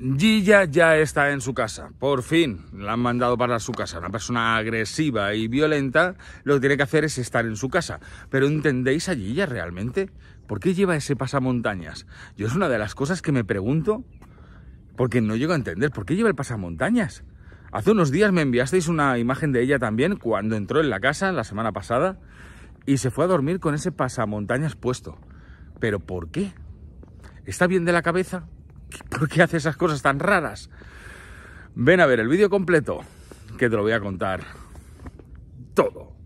Gilla ya está en su casa, por fin la han mandado para su casa. Una persona agresiva y violenta lo que tiene que hacer es estar en su casa. Pero ¿entendéis a Gilla realmente? ¿Por qué lleva ese pasamontañas? Yo es una de las cosas que me pregunto porque no llego a entender. ¿Por qué lleva el pasamontañas? Hace unos días me enviasteis una imagen de ella también cuando entró en la casa la semana pasada y se fue a dormir con ese pasamontañas puesto. ¿Pero por qué? ¿Está bien de la cabeza? ¿Por qué hace esas cosas tan raras? Ven a ver el vídeo completo, que te lo voy a contar todo.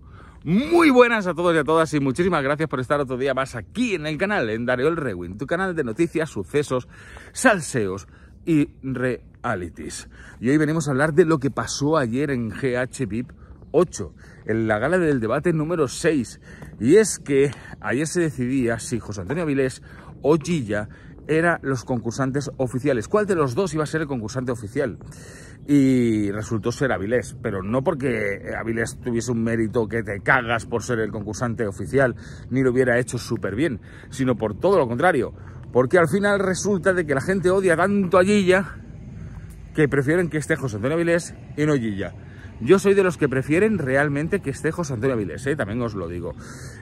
Muy buenas a todos y a todas y muchísimas gracias por estar otro día más aquí en el canal, en Dario el Rewin, tu canal de noticias, sucesos, salseos y realities. Y hoy venimos a hablar de lo que pasó ayer en GH VIP 8, en la gala del debate número 6. Y es que ayer se decidía si José Antonio Avilés o Gilla eran los concursantes oficiales. ¿Cuál de los dos iba a ser el concursante oficial? Y resultó ser Avilés, pero no porque Avilés tuviese un mérito que te cagas por ser el concursante oficial, ni lo hubiera hecho súper bien, sino por todo lo contrario, porque al final resulta de que la gente odia tanto a Gilla que prefieren que esté José Antonio Avilés y no Gilla. Yo soy de los que prefieren realmente que esté José Antonio Avilés, ¿eh? también os lo digo.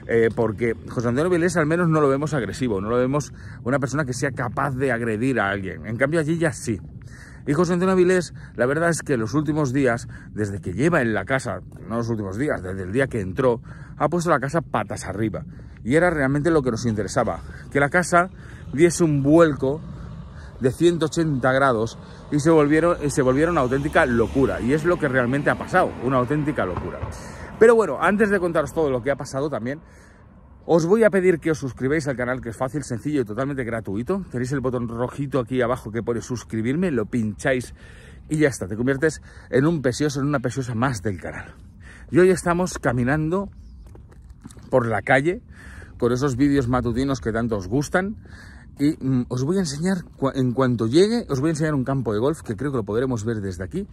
Eh, porque José Antonio Avilés al menos no lo vemos agresivo, no lo vemos una persona que sea capaz de agredir a alguien. En cambio allí ya sí. Y José Antonio Avilés, la verdad es que los últimos días, desde que lleva en la casa, no los últimos días, desde el día que entró, ha puesto la casa patas arriba. Y era realmente lo que nos interesaba, que la casa diese un vuelco de 180 grados y se volvieron, se volvieron una auténtica locura. Y es lo que realmente ha pasado, una auténtica locura. Pero bueno, antes de contaros todo lo que ha pasado también, os voy a pedir que os suscribáis al canal, que es fácil, sencillo y totalmente gratuito. Tenéis el botón rojito aquí abajo que pone suscribirme, lo pincháis y ya está. Te conviertes en un pesioso, en una pesiosa más del canal. Y hoy estamos caminando por la calle con esos vídeos matutinos que tanto os gustan, y mm, os voy a enseñar, en cuanto llegue, os voy a enseñar un campo de golf que creo que lo podremos ver desde aquí,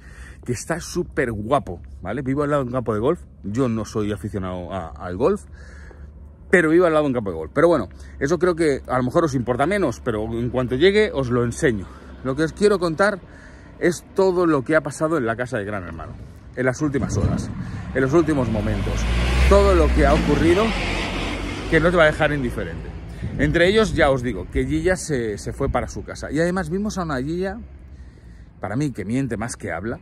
que está súper guapo, ¿vale? Vivo al lado de un campo de golf, yo no soy aficionado al golf, pero vivo al lado de un campo de golf. Pero bueno, eso creo que a lo mejor os importa menos, pero en cuanto llegue os lo enseño. Lo que os quiero contar es todo lo que ha pasado en la casa de Gran Hermano, en las últimas horas, en los últimos momentos, todo lo que ha ocurrido que no te va a dejar indiferente. Entre ellos, ya os digo, que Gilla se, se fue para su casa. Y además vimos a una Gilla, para mí, que miente más que habla,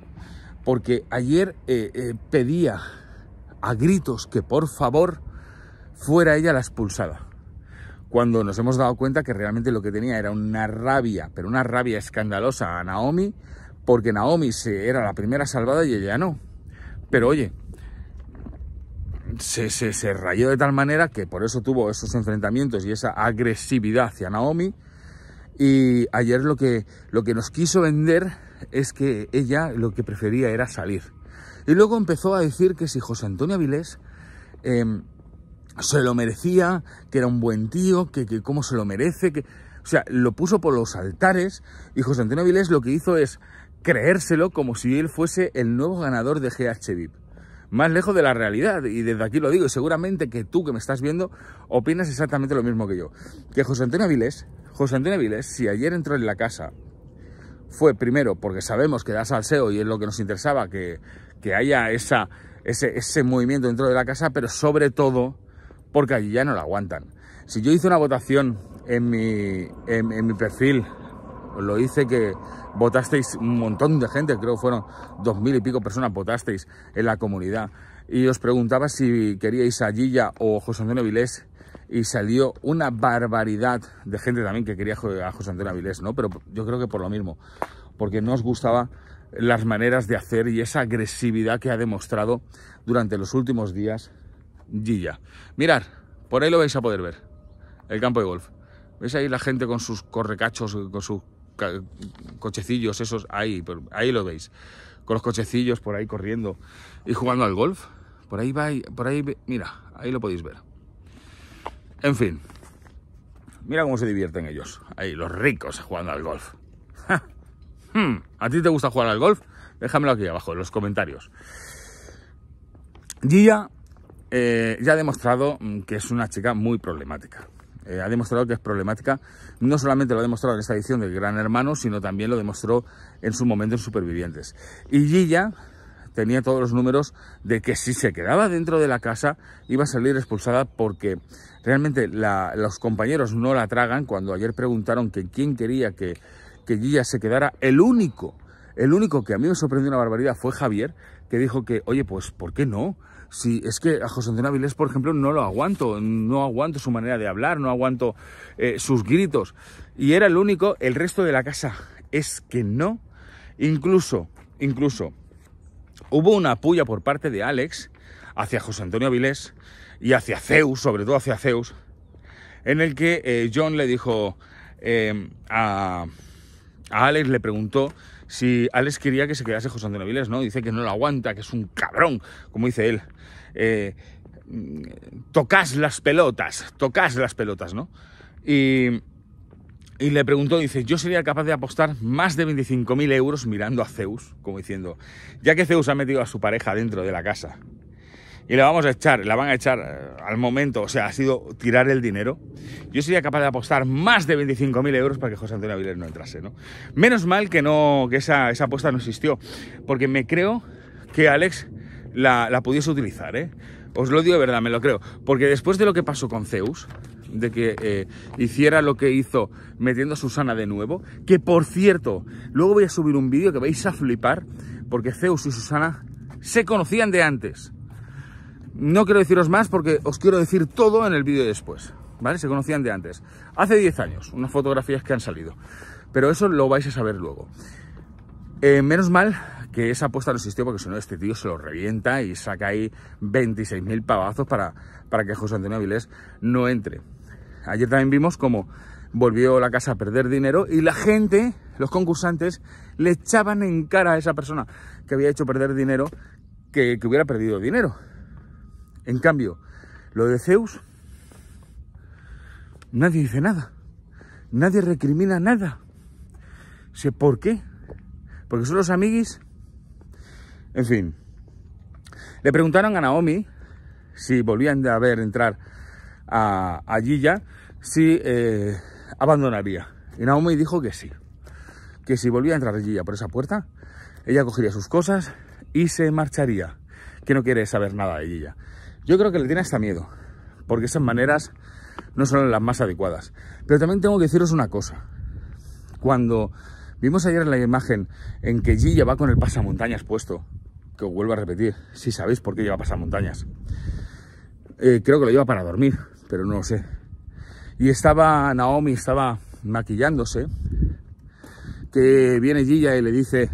porque ayer eh, eh, pedía a gritos que por favor fuera ella la expulsada. Cuando nos hemos dado cuenta que realmente lo que tenía era una rabia, pero una rabia escandalosa a Naomi, porque Naomi se, era la primera salvada y ella no. Pero oye, se, rayó de tal manera que por eso tuvo esos enfrentamientos y esa agresividad hacia Naomi. Y ayer lo que, lo que nos quiso vender es que ella lo que prefería era salir. Y luego empezó a decir que si José Antonio Avilés em, se lo merecía, que era un buen tío, que, que cómo se lo merece, que... O sea, lo puso por los altares y José Antonio Avilés lo que hizo es creérselo como si él fuese el nuevo ganador de GH más lejos de la realidad. Y desde aquí lo digo, y seguramente que tú que me estás viendo opinas exactamente lo mismo que yo. Que José Antonio Avilés... José Antonio si ayer entró en la casa, fue primero porque sabemos que da salseo y es lo que nos interesaba, que, que haya esa, ese, movimiento dentro de la casa, pero sobre todo porque allí ya no lo aguantan. Si yo hice una votación en mi, en mi perfil lo hice que votasteis un montón de gente, creo fueron dos mil y pico personas votasteis en la comunidad. Y os preguntaba si queríais a Gilla o José Antonio Vilés y salió una barbaridad de gente también que quería a José Antonio Avilés, ¿no? Pero yo creo que por lo mismo, porque no os gustaba las maneras de hacer y esa agresividad que ha demostrado durante los últimos días Gilla. Mirad, por ahí lo vais a poder ver, el campo de golf. ¿Veis ahí la gente con sus correcachos, con su cochecillos esos ahí, ahí lo veis, con los cochecillos por ahí corriendo y jugando al golf. Por ahí va, por ahí, mira, ahí lo podéis ver. En fin, mira cómo se divierten ellos, ahí, los ricos jugando al golf. Hmm, ¿A ti te gusta jugar al golf? Déjamelo aquí abajo, en los comentarios. Gia eh, ya ha demostrado mm, que es una chica muy problemática. Eh, ha demostrado que es problemática. No solamente lo ha demostrado en esta edición del Gran Hermano, sino también lo demostró en su momento en Supervivientes. Y Gilla tenía todos los números de que si se quedaba dentro de la casa iba a salir expulsada porque realmente los compañeros no la tragan. Cuando ayer preguntaron que quién quería que, que Gilla se quedara, el único, el único que a mí me sorprendió una barbaridad fue Javier, que dijo que, oye, pues, ¿por qué no? Sí, es que a José Antonio Avilés, por ejemplo, no lo aguanto, no aguanto su manera de hablar, no aguanto eh, sus gritos. Y era el único, el resto de la casa es que no. Incluso, incluso, hubo una puya por parte de Alex hacia José Antonio Avilés y hacia Zeus, sobre todo hacia Zeus, en el que eh, John le dijo eh, a Alex, le preguntó si Alex quería que se quedase José Antonio ¿no? Dice que no lo aguanta, que es un cabrón, como dice él. Eh, mm, tocas las pelotas, tocas las pelotas, ¿no? Y, y le preguntó, dice, yo sería capaz de apostar más de 25.000 euros mirando a Zeus, como diciendo, ya que Zeus ha metido a su pareja dentro de la casa, y la vamos a echar, la van a echar eh, al momento, o sea, ha sido tirar el dinero, yo sería capaz de apostar más de 25.000 euros para que José Antonio Avilés no entrase, ¿no? Menos mal que, no, que esa, apuesta no existió, porque me creo que Alex la, pudiese utilizar, ¿eh? Os lo digo de verdad, me lo creo, porque después de lo que pasó con Zeus, de que eh, hiciera lo que hizo metiendo a Susana de nuevo. Que por cierto, luego voy a subir un vídeo que vais a flipar porque Zeus y Susana se conocían de antes. No quiero deciros más porque os quiero decir todo en el vídeo después. ¿Vale? Se conocían de antes. Hace 10 años, unas fotografías que han salido. Pero eso lo vais a saber luego. Eh, menos mal que esa apuesta no existió porque si no este tío se lo revienta y saca ahí 26.000 pavazos para, para que José Antonio Avilés no entre. Ayer también vimos cómo volvió la casa a perder dinero y la gente, los concursantes, le echaban en cara a esa persona que había hecho perder dinero que hubiera perdido dinero. En cambio, lo de Zeus, nadie dice nada. Nadie recrimina nada. Sé por qué. Porque son los amiguis. En fin. Le preguntaron a Naomi si volvían a ver entrar a, Gilla, si eh, abandonaría. Y Naomi dijo que sí. Que si volvía a entrar Gilla por esa puerta, ella cogería sus cosas y se marcharía. Que no quiere saber nada de Gilla. Yo creo que le tiene hasta miedo, porque esas maneras no son las más adecuadas. Pero también tengo que deciros una cosa. Cuando vimos ayer la imagen en que Gilla va con el pasamontañas puesto, que os vuelvo a repetir, si sabéis por qué lleva pasamontañas. Eh, creo que lo lleva para dormir, pero no lo sé. Y estaba Naomi, estaba maquillándose, que viene Gilla y le dice,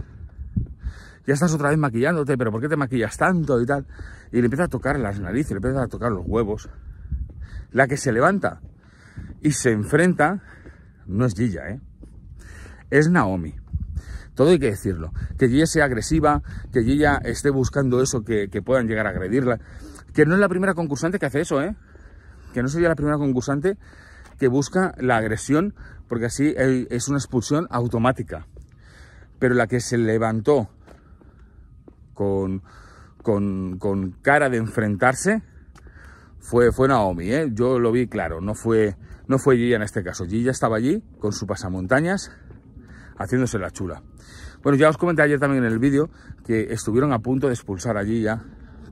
ya estás otra vez maquillándote, pero ¿por qué te maquillas tanto y tal? Y le empieza a tocar las narices, le empieza a tocar los huevos. La que se levanta y se enfrenta no es Gilla, ¿eh? Es Naomi. Todo hay que decirlo. Que Gilla sea agresiva, que Gilla esté buscando eso, que, puedan llegar a agredirla. Que no es la primera concursante que hace eso, ¿eh? Que no sería la primera concursante que busca la agresión, porque así es una expulsión automática. Pero la que se levantó con, cara de enfrentarse fue, Naomi, ¿eh? yo lo vi claro, no fue, no fue Gilla en este caso. Gilla estaba allí con su pasamontañas haciéndose la chula. Bueno, ya os comenté ayer también en el vídeo que estuvieron a punto de expulsar a Gilla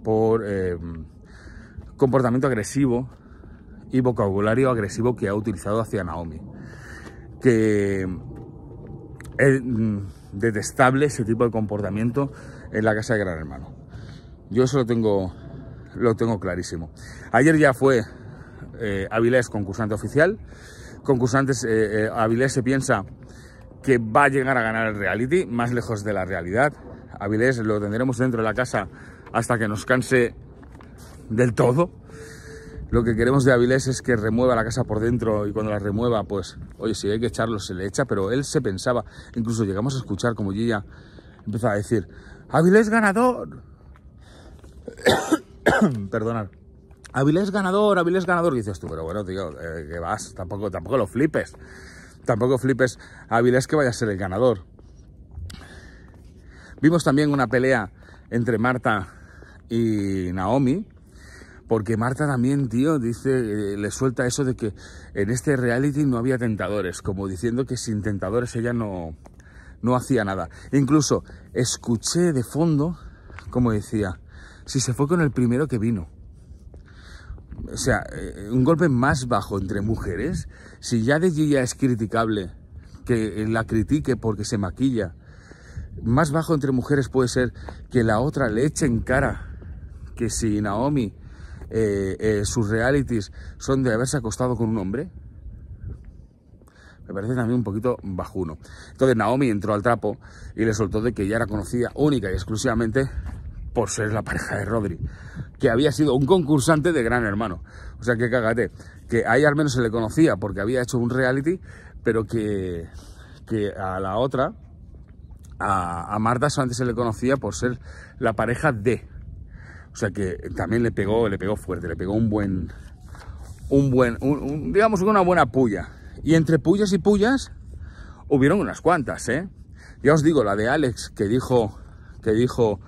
por eh, comportamiento agresivo y vocabulario agresivo que ha utilizado hacia Naomi. Que es eh, mm, detestable ese tipo de comportamiento en la casa de Gran Hermano. Yo eso lo tengo, lo tengo clarísimo. Ayer ya fue eh, Avilés concursante oficial. Concursantes, eh, eh, Avilés se piensa que va a llegar a ganar el reality, más lejos de la realidad. Avilés lo tendremos dentro de la casa hasta que nos canse del todo. Lo que queremos de Avilés es que remueva la casa por dentro y cuando la remueva, pues, oye, si hay que echarlo, se le echa, pero él se pensaba, incluso llegamos a escuchar como Gilla empezaba a decir, Avilés ganador. Perdonad. Avilés ganador, Avilés ganador. dices tú, pero bueno, tío, eh, que vas, tampoco, tampoco lo flipes. Tampoco flipes a Avilés que vaya a ser el ganador. Vimos también una pelea entre Marta y Naomi, porque Marta también, tío, dice, eh, le suelta eso de que en este reality no había tentadores, como diciendo que sin tentadores ella no, no hacía nada. Incluso escuché de fondo como decía, si se fue con el primero que vino. O sea, eh, un golpe más bajo entre mujeres, si ya de allí ya es criticable que la critique porque se maquilla, más bajo entre mujeres puede ser que la otra le eche en cara que si Naomi, eh, eh, sus realities son de haberse acostado con un hombre, me parece también un poquito bajuno. Entonces Naomi entró al trapo y le soltó de que ya era conocida única y exclusivamente por ser la pareja de Rodri, que había sido un concursante de Gran Hermano. O sea que cágate, que ahí al menos se le conocía porque había hecho un reality, pero que, que a la otra, a, Marta antes se le conocía por ser la pareja de. O sea que también le pegó, le pegó fuerte, le pegó un buen, un buen, digamos una buena puya. Y entre pullas y pullas hubieron unas cuantas, ¿eh? Ya os digo, la de Alex que dijo, que dijo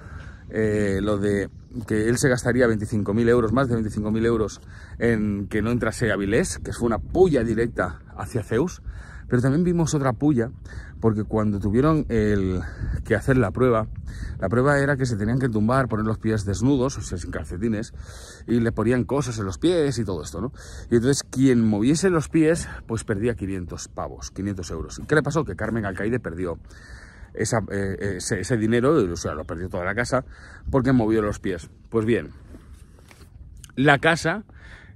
eh, lo de que él se gastaría 25.000 euros, más de 25.000 euros en que no entrase a Vilés que fue una pulla directa hacia Zeus. Pero también vimos otra puya, porque cuando tuvieron el, que hacer la prueba, la prueba era que se tenían que tumbar, poner los pies desnudos, o sea, sin calcetines, y le ponían cosas en los pies y todo esto, ¿no? Y entonces quien moviese los pies, pues perdía 500 pavos, 500 euros. ¿Qué le pasó? Que Carmen Alcaide perdió eh, eh, ese, dinero, o sea, lo perdió toda la casa, porque movió los pies. Pues bien, la casa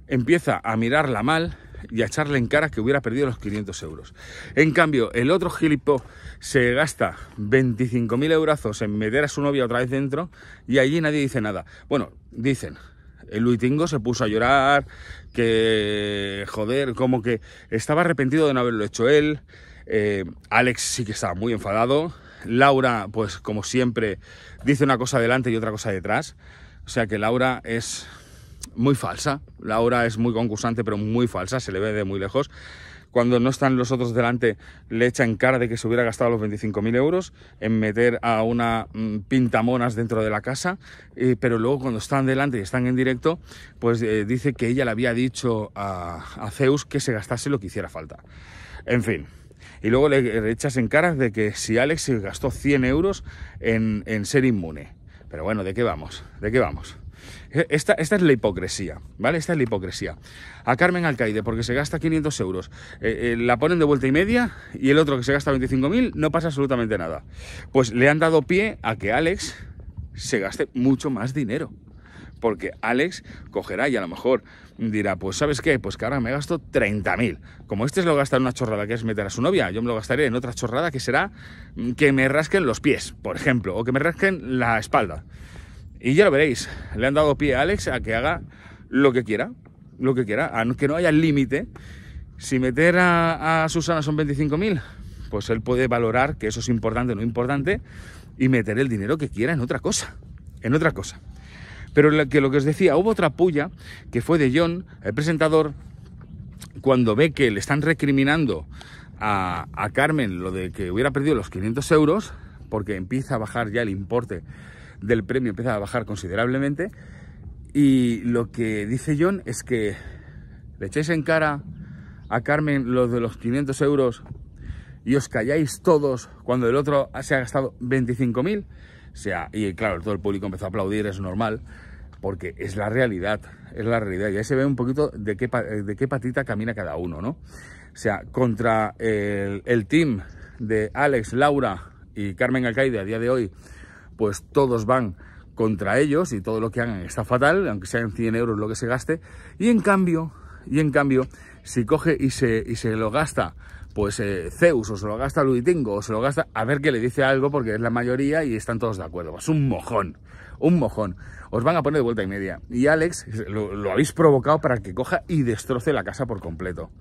empieza a mirarla mal y a echarle en cara que hubiera perdido los 500 euros. En cambio, el otro gilipo se gasta 25.000 euros en meter a su novia otra vez dentro y allí nadie dice nada. Bueno, dicen, el Luitingo se puso a llorar, que joder, como que estaba arrepentido de no haberlo hecho él. Eh, Alex sí que estaba muy enfadado. Laura, pues como siempre, dice una cosa delante y otra cosa detrás. O sea que Laura es muy falsa. la Laura es muy concursante, pero muy falsa, se le ve de muy lejos. Cuando no están los otros delante, le echa en cara de que se hubiera gastado los 25.000 euros en meter a una mm, pintamonas dentro de la casa, pero luego cuando están delante y están en directo, pues eh, dice que ella le había dicho a, Zeus que se gastase lo que hiciera falta. En fin, y luego le echas en cara de que si Alex se gastó 100 euros en, ser inmune. Pero bueno, ¿de qué vamos? ¿De qué vamos? Eh, esta, es la hipocresía, ¿vale? Esta es la hipocresía. A Carmen Alcaide, porque se gasta 500 euros, eh, eh, la ponen de vuelta y media y el otro que se gasta 25.000 no pasa absolutamente nada. Pues le han dado pie a que Alex se gaste mucho más dinero porque Alex cogerá y a lo mejor dirá, pues ¿sabes qué? Pues que ahora me gasto 30.000. Como este se lo gasta en una chorrada que es meter a su novia, yo me lo gastaré en otra chorrada que será mm, que me rasquen los pies, por ejemplo, o que me rasquen la espalda. Y ya lo veréis, le han dado pie a Alex a que haga lo que quiera, lo que quiera, aunque no haya límite. Si meter a, Susana son 25.000, pues él puede valorar que eso es importante no importante y meter el dinero que quiera en otra cosa, en otra cosa. Pero lo que, lo que os decía, hubo otra puya que fue de John, el presentador, cuando ve que le están recriminando a, a Carmen lo de que hubiera perdido los 500 euros, porque empieza a bajar ya el importe del premio empieza a bajar considerablemente. Y lo que dice John es que le echáis en cara a Carmen los de los 500 euros y os calláis todos cuando el otro se ha gastado 25.000. O sea, y claro, todo el público empezó a aplaudir, es normal, porque es la realidad, es la realidad. Y ahí se ve un poquito de qué, de qué patita camina cada uno, ¿no? O sea, contra el, el team de Alex, Laura y Carmen Alcaide a día de hoy, pues todos van contra ellos y todo lo que hagan está fatal, aunque sean 100 euros lo que se gaste. Y en cambio, y en cambio, si coge y se, y se lo gasta, pues eh, Zeus, o se lo gasta Luitingo, o se lo gasta, a ver que le dice algo porque es la mayoría y están todos de acuerdo. Es un mojón, un mojón. Os van a poner de vuelta y media. Y Alex, lo, lo habéis provocado para que coja y destroce la casa por completo.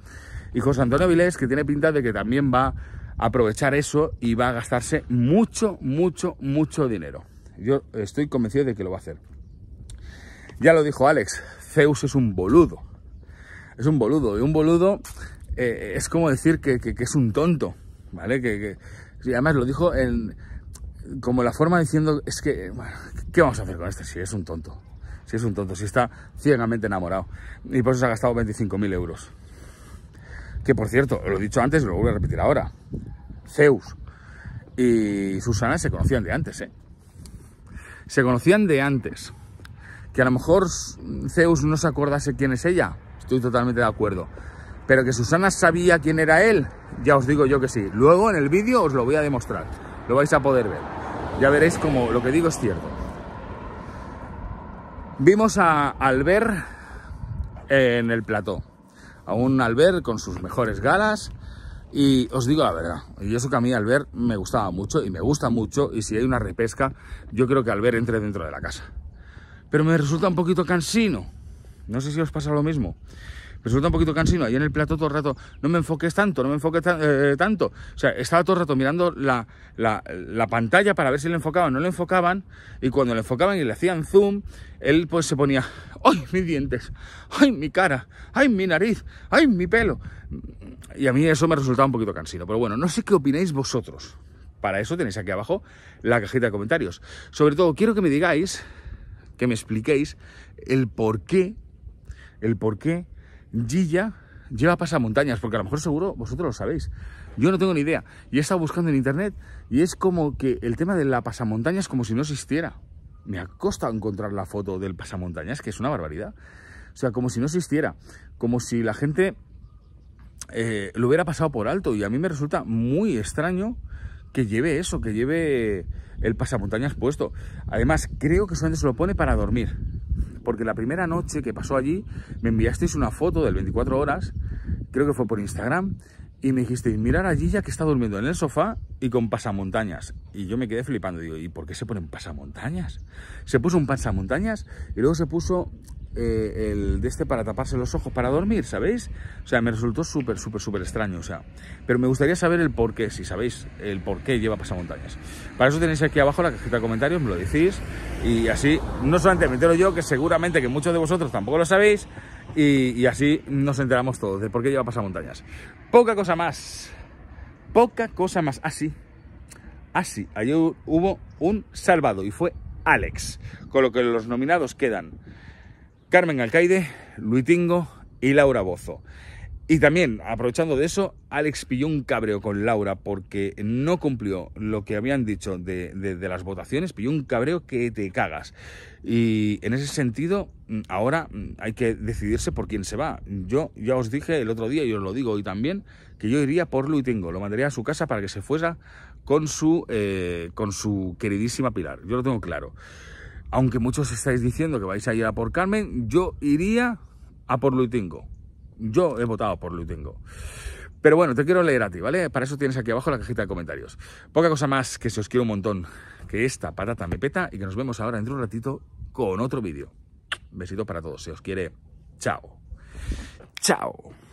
Y José Antonio Vilés, que tiene pinta de que también va aprovechar eso y va a gastarse mucho, mucho, mucho dinero. Yo estoy convencido de que lo va a hacer. Ya lo dijo Alex, Zeus es un boludo. Es un boludo. Y un boludo eh, es como decir que, es un tonto. ¿Vale? Que, que, además lo dijo en, como la forma diciendo, es que, bueno, ¿qué vamos a hacer con este si es un tonto? Si es un tonto, si está ciegamente enamorado. Y por eso se ha gastado 25.000 euros que por cierto, lo he dicho antes lo voy a repetir ahora, Zeus y Susana se conocían de antes, ¿eh? Se conocían de antes. Que a lo mejor Zeus no se acordase quién es ella, estoy totalmente de acuerdo. Pero que Susana sabía quién era él, ya os digo yo que sí. Luego en el vídeo os lo voy a demostrar, lo vais a poder ver. Ya veréis como lo que digo es cierto. Vimos a Albert en el plató a un Albert con sus mejores galas. Y os digo la verdad, y eso que a mí Albert me gustaba mucho y me gusta mucho, y si hay una repesca, yo creo que Albert entre dentro de la casa. Pero me resulta un poquito cansino. No sé si os pasa lo mismo resulta un poquito cansino. Ahí en el plato todo el rato, no me enfoques tanto, no me enfoques eh, tanto. O sea, estaba todo el rato mirando la, pantalla para ver si le enfocaban o no le enfocaban. Y cuando le enfocaban y le hacían zoom, él pues se ponía, ¡ay, mis dientes! ¡ay, mi cara! ¡ay, mi nariz! ¡ay, mi pelo! Y a mí eso me resultaba un poquito cansino. Pero bueno, no sé qué opináis vosotros. Para eso tenéis aquí abajo la cajita de comentarios. Sobre todo, quiero que me digáis, que me expliquéis el por qué, el por qué Gilla lleva pasamontañas, porque a lo mejor seguro vosotros lo sabéis. Yo no tengo ni idea. Y he estado buscando en internet y es como que el tema de la pasamontaña es como si no existiera. Me ha costado encontrar la foto del pasamontañas, que es una barbaridad. O sea, como si no existiera. Como si la gente eh, lo hubiera pasado por alto. Y a mí me resulta muy extraño que lleve eso, que lleve el pasamontañas puesto. Además, creo que solamente se lo pone para dormir porque la primera noche que pasó allí me enviasteis una foto del 24 horas, creo que fue por Instagram, y me dijisteis, mirar allí ya que está durmiendo en el sofá y con pasamontañas. Y yo me quedé flipando, digo, ¿y por qué se ponen pasamontañas? Se puso un pasamontañas y luego se puso eh, el de este para taparse los ojos para dormir, ¿sabéis? O sea, me resultó súper, súper, súper extraño, o sea. Pero me gustaría saber el por qué, si sabéis el por qué lleva pasamontañas. Para eso tenéis aquí abajo la cajita de comentarios, me lo decís. Y así, no solamente me entero yo, que seguramente que muchos de vosotros tampoco lo sabéis. Y, así nos enteramos todos De por qué lleva pasamontañas. Poca cosa más. Poca cosa más. Así. Ah, así. Ah, Ayer hubo un salvado y fue Alex. Con lo que los nominados quedan Carmen Alcaide, Luis Tingo y Laura Bozo. Y también, aprovechando de eso, Alex pilló un cabreo con Laura porque no cumplió lo que habían dicho de, las votaciones, pilló un cabreo que te cagas. Y en ese sentido, mm, ahora mm, hay que decidirse por quién se va. Yo ya os dije el otro día, y os lo digo hoy también, que yo iría por Tingo. lo mandaría a su casa para que se fuera con su, eh, con su queridísima Pilar. Yo lo tengo claro aunque muchos estáis diciendo que vais a ir a por Carmen, yo iría a por Luitingo. Yo he votado por Luitingo. Pero bueno, te quiero leer a ti, ¿vale? Para eso tienes aquí abajo la cajita de comentarios. Poca cosa más, que se os quiero un montón, que esta patata me peta y que nos vemos ahora dentro de un ratito con otro vídeo. Besito para todos, se os quiere. Chao. Chao.